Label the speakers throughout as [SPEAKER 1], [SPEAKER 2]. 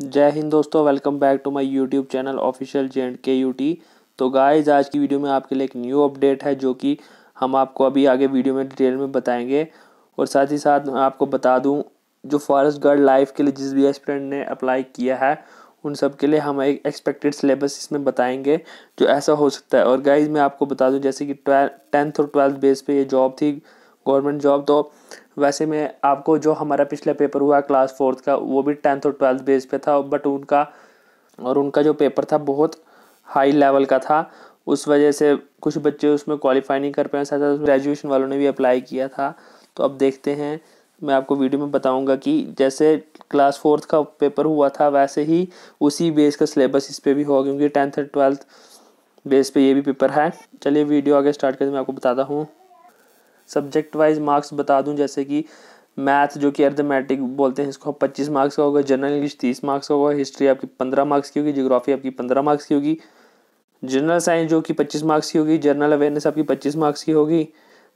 [SPEAKER 1] जय हिंद दोस्तों welcome back to my YouTube channel official J and K U T तो गाइज आज की वीडियो में आपके लिए एक न्यू अपडेट है जो कि हम आपको अभी आगे वीडियो में डिटेल में बताएंगे और साथ ही साथ मैं आपको बता दूं जो फॉरेस्ट गार्ड लाइफ के लिए जिस भी एस्पिरेंट ने अप्लाई किया है उन सब के लिए हम एक एक्सपेक्टेड सिलेबस इसमें बताएंगे जो ऐसा हो सकता है और गाइज मैं आपको बता दूँ जैसे कि टेंथ और ट्वेल्थ बेस पर ये जॉब थी गवर्नमेंट जॉब तो वैसे में आपको जो हमारा पिछला पेपर हुआ क्लास फोर्थ का वो भी टेंथ और ट्वेल्थ बेस पे था बट उनका और उनका जो पेपर था बहुत हाई लेवल का था उस वजह से कुछ बच्चे उसमें क्वालिफाई नहीं कर पाए साथ साथ ग्रेजुएशन वालों ने भी अप्लाई किया था तो अब देखते हैं मैं आपको वीडियो में बताऊंगा कि जैसे क्लास फोर्थ का पेपर हुआ था वैसे ही उसी बेस का सिलेबस इस पर भी होगा क्योंकि टेंथ और ट्वेल्थ बेस पे ये भी पेपर है चलिए वीडियो आगे स्टार्ट करते मैं आपको बताता हूँ सब्जेक्ट वाइज मार्क्स बता दूं जैसे कि मैथ जो कि अर्थमेटिक बोलते हैं इसको पच्चीस मार्क्स का होगा जनरल इंग्लिश तीस मार्क्स का होगा हिस्ट्री आपकी पंद्रह मार्क्स की होगी जोग्राफी आपकी पंद्रह मार्क्स की होगी जनरल साइंस जो कि पच्चीस मार्क्स की होगी जनरल अवेयरनेस आपकी पच्चीस मार्क्स की होगी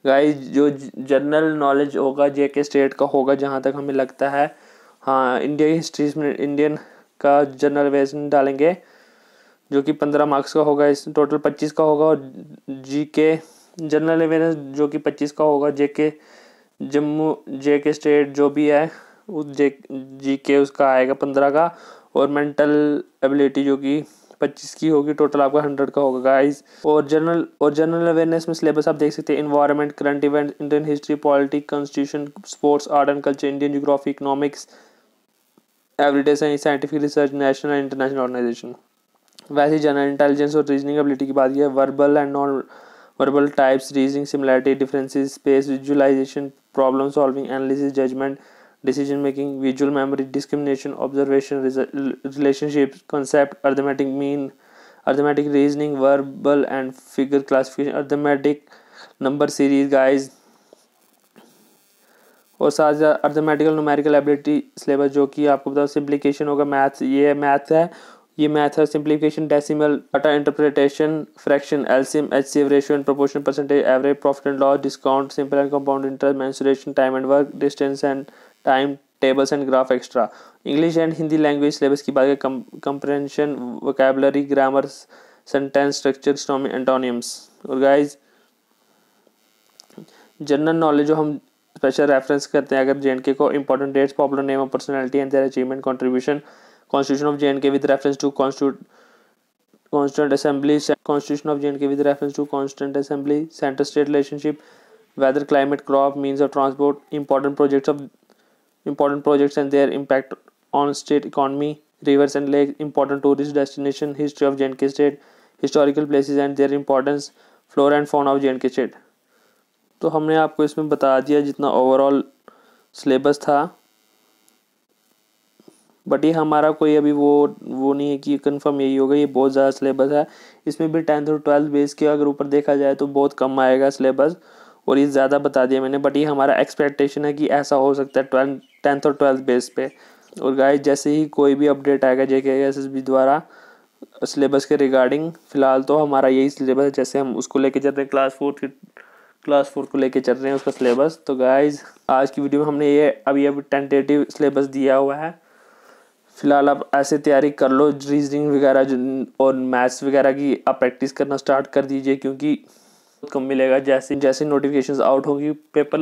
[SPEAKER 1] गाइस जो जनरल नॉलेज होगा जे के स्टेट का होगा जहाँ तक हमें लगता है हाँ इंडिया की हिस्ट्री में इंडियन का जनरल अवेयरनेस डालेंगे जो कि पंद्रह मार्क्स का होगा इस टोटल पच्चीस का होगा और जी के जनरल अवेयरनेस जो कि पच्चीस का होगा जे के जम्मू जे के स्टेट जो भी है उस जे जी के उसका आएगा पंद्रह का और मेंटल एबिलिटी जो कि पच्चीस की होगी टोटल आपका हंड्रेड का होगा गाइस और जनरल और जनरल अवेयरनेस में सिलेबस आप देख सकते हैं environment current event Indian history politic constitution sports art and culture Indian geography economics everyday science scientific research national and international organisation वैसे जनरल इंटेलिजेंस और रीजनिंग एबिलिटी की बात यह verbal and non verbal types reasoning similarity differences space visualization problem solving analysis judgment decision making visual memory discrimination observation relationships concept arithmetic mean arithmetic reasoning verbal and figure classification arithmetic number series guys और साथ ही arithmetical numerical ability syllabus जो कि आपको बताओ simplification होगा maths ये maths है ये मैथ है simplification decimal data interpretation fraction LCM H C ratio and proportion percentage average profit and loss discount simple and compound interest mensuration time and work distance and time tables and graph extra English and Hindi language syllabus की बात करें comprehension vocabulary grammar sentence structure antonyms और guys general knowledge जो हम special reference करते हैं अगर J को important dates popular name of personality and their achievement contribution constitution of J and K with reference to constituent assembly constitution of J and K with reference to constituent assembly centre state relationship weather climate crop means of transport important projects of important projects and their impact on state economy rivers and lake important tourist destination history of J and K state historical places and their importance flora and fauna of J and K state तो हमने आपको इसमें बता दिया जितना overall syllabus था but ये हमारा कोई अभी वो वो नहीं है कि कंफर्म यही होगा ये बहुत ज़्यादा सिलेबस है इसमें भी टेंथ और ट्वेल्थ बेस के अगर ऊपर देखा जाए तो बहुत कम आएगा सिलेबस और ये ज़्यादा बता दिया मैंने बट ये हमारा एक्सपेक्टेशन है कि ऐसा हो सकता है ट्वेल्थ टेंथ और ट्वेल्थ बेस पे और गाय जैसे ही कोई भी अपडेट आएगा जे के द्वारा सिलेबस के रिगार्डिंग फ़िलहाल तो हमारा यही सिलेबस है जैसे हम उसको लेके चल रहे हैं क्लास फोर्थ क्लास फोर्थ को लेके चल रहे हैं उसका सिलेबस तो गाइज आज की वीडियो में हमने ये अभी अभी टेंटेटिव सिलेबस दिया हुआ है फिलहाल आप ऐसे तैयारी कर लो रीजनिंग वगैरह और मैथ्स वगैरह की आप प्रैक्टिस करना स्टार्ट कर दीजिए क्योंकि कम मिलेगा जैसे जैसे नोटिफिकेशंस आउट होगी पेपर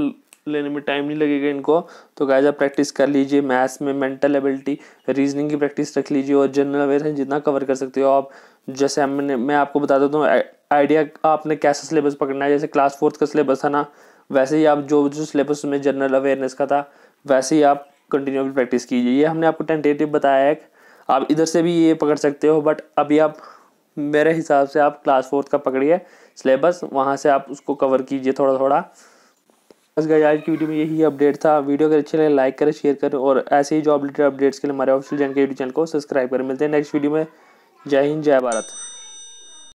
[SPEAKER 1] लेने में टाइम नहीं लगेगा इनको तो गाइज आप प्रैक्टिस कर लीजिए मैथ्स में मेंटल एबिलिटी रीजनिंग की प्रैक्टिस रख लीजिए और जनरल अवेयरनेस जितना कवर कर सकते हो आप जैसे हमने मैं आपको बता देता हूँ आइडिया आपने कैसा सिलेबस पकड़ना है जैसे क्लास फोर्थ का सिलेबस था ना वैसे ही आप जो जो सिलेबस में जनरल अवेयरनेस का था वैसे ही आप कंटिन्यूबल प्रैक्टिस कीजिए ये हमने आपको टेंटेटिव बताया है आप इधर से भी ये पकड़ सकते हो बट अभी आप मेरे हिसाब से आप क्लास फोर्थ का पकड़िए सिलेबस वहाँ से आप उसको कवर कीजिए थोड़ा थोड़ा बस गई आज की वीडियो में यही अपडेट था वीडियो अगर अच्छे लगे लाइक करें शेयर करें और ऐसे ही जॉब रिलेटेड अपडेट्स के लिए हमारे ऑफिशियल जैन के यूट्यूब चैनल को सब्सक्राइब करें मिलते हैं नेक्स्ट वीडियो में जय हिंद जय भारत